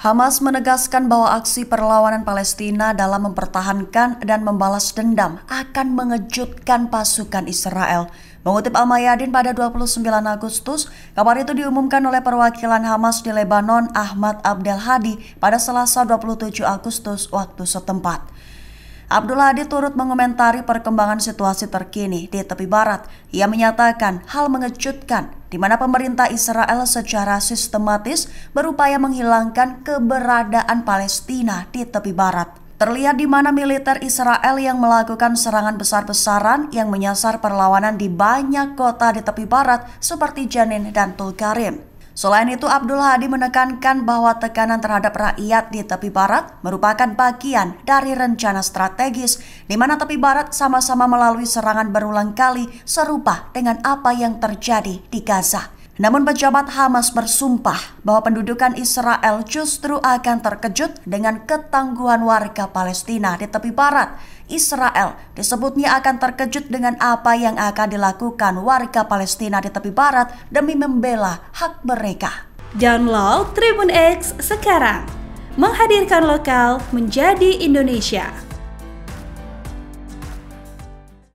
Hamas menegaskan bahwa aksi perlawanan Palestina dalam mempertahankan dan membalas dendam akan mengejutkan pasukan Israel. Mengutip Al-Mayadin pada 29 Agustus, kabar itu diumumkan oleh perwakilan Hamas di Lebanon Ahmad Abdel Hadi pada Selasa 27 Agustus waktu setempat. Abdullah Hadi turut mengomentari perkembangan situasi terkini di tepi barat. Ia menyatakan hal mengejutkan di mana pemerintah Israel secara sistematis berupaya menghilangkan keberadaan Palestina di tepi barat. Terlihat di mana militer Israel yang melakukan serangan besar-besaran yang menyasar perlawanan di banyak kota di tepi barat seperti Janin dan Tulkarim. Selain itu, Abdul Hadi menekankan bahwa tekanan terhadap rakyat di tepi barat merupakan bagian dari rencana strategis di mana tepi barat sama-sama melalui serangan berulang kali serupa dengan apa yang terjadi di Gaza. Namun pejabat Hamas bersumpah bahwa pendudukan Israel justru akan terkejut dengan ketangguhan warga Palestina di tepi barat. Israel disebutnya akan terkejut dengan apa yang akan dilakukan warga Palestina di tepi barat demi membela hak mereka. Download Tribun X sekarang. Menghadirkan lokal menjadi Indonesia.